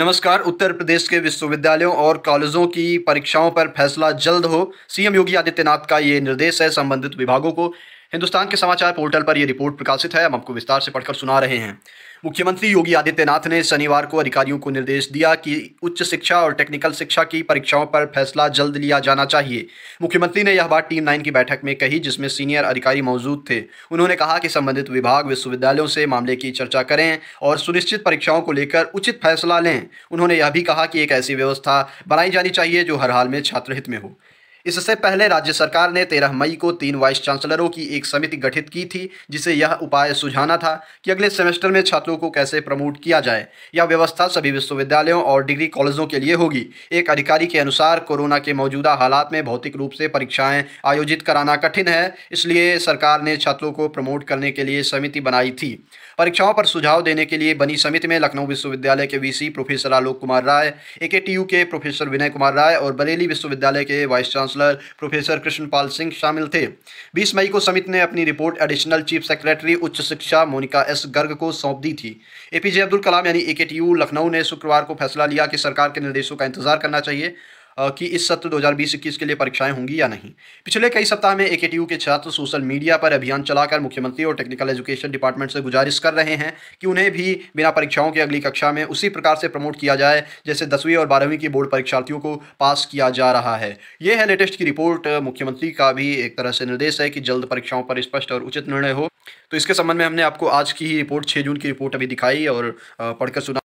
नमस्कार उत्तर प्रदेश के विश्वविद्यालयों और कॉलेजों की परीक्षाओं पर फैसला जल्द हो सीएम योगी आदित्यनाथ का ये निर्देश है संबंधित विभागों को हिंदुस्तान के समाचार पोर्टल पर यह रिपोर्ट प्रकाशित है हम आपको विस्तार से पढ़कर सुना रहे हैं मुख्यमंत्री योगी आदित्यनाथ ने शनिवार को अधिकारियों को निर्देश दिया कि उच्च शिक्षा और टेक्निकल शिक्षा की परीक्षाओं पर फैसला जल्द लिया जाना चाहिए मुख्यमंत्री ने यह बात टीम नाइन की बैठक में कही जिसमें सीनियर अधिकारी मौजूद थे उन्होंने कहा कि संबंधित विभाग विश्वविद्यालयों से मामले की चर्चा करें और सुनिश्चित परीक्षाओं को लेकर उचित फैसला लें उन्होंने यह भी कहा कि एक ऐसी व्यवस्था बनाई जानी चाहिए जो हर हाल में छात्र हित में हो इससे पहले राज्य सरकार ने 13 मई को तीन वाइस चांसलरों की एक समिति गठित की थी जिसे यह उपाय सुझाना था कि अगले सेमेस्टर में छात्रों को कैसे प्रमोट किया जाए यह व्यवस्था सभी विश्वविद्यालयों और डिग्री कॉलेजों के लिए होगी एक अधिकारी के अनुसार कोरोना के मौजूदा हालात में भौतिक रूप से परीक्षाएं आयोजित कराना कठिन है इसलिए सरकार ने छात्रों को प्रमोट करने के लिए समिति बनाई थी परीक्षाओं पर सुझाव देने के लिए बनी समिति में लखनऊ विश्वविद्यालय के वीसी प्रोफेसर आलोक कुमार राय ए के प्रोफेसर विनय कुमार राय और बरेली विश्वविद्यालय के vice chancellor counsellor professor Krishnapal Singh शामिल थे 20 मई को समिति ने अपनी रिपोर्ट एडिशनल चीफ सेक्रेटरी उच्च शिक्षा मोनिका एस गर्ग को सौंप दी थी एपीजे अब्दुल कलाम यानी ए लखनऊ ने शुक्रवार को फैसला लिया कि सरकार के निर्देशों का इंतजार करना चाहिए कि इस सत्र 2020-21 के लिए परीक्षाएं होंगी या नहीं पिछले कई सप्ताह में एके के छात्र सोशल मीडिया पर अभियान चलाकर मुख्यमंत्री और टेक्निकल एजुकेशन डिपार्टमेंट से गुजारिश कर रहे हैं कि उन्हें भी बिना परीक्षाओं के अगली कक्षा में उसी प्रकार से प्रमोट किया जाए जैसे दसवीं और बारहवीं की बोर्ड परीक्षार्थियों को पास किया जा रहा है यह है लेटेस्ट की रिपोर्ट मुख्यमंत्री का भी एक तरह से निर्देश है कि जल्द परीक्षाओं पर स्पष्ट और उचित निर्णय हो तो इसके संबंध में हमने आपको आज की ही रिपोर्ट छः जून की रिपोर्ट अभी दिखाई और पढ़कर सुना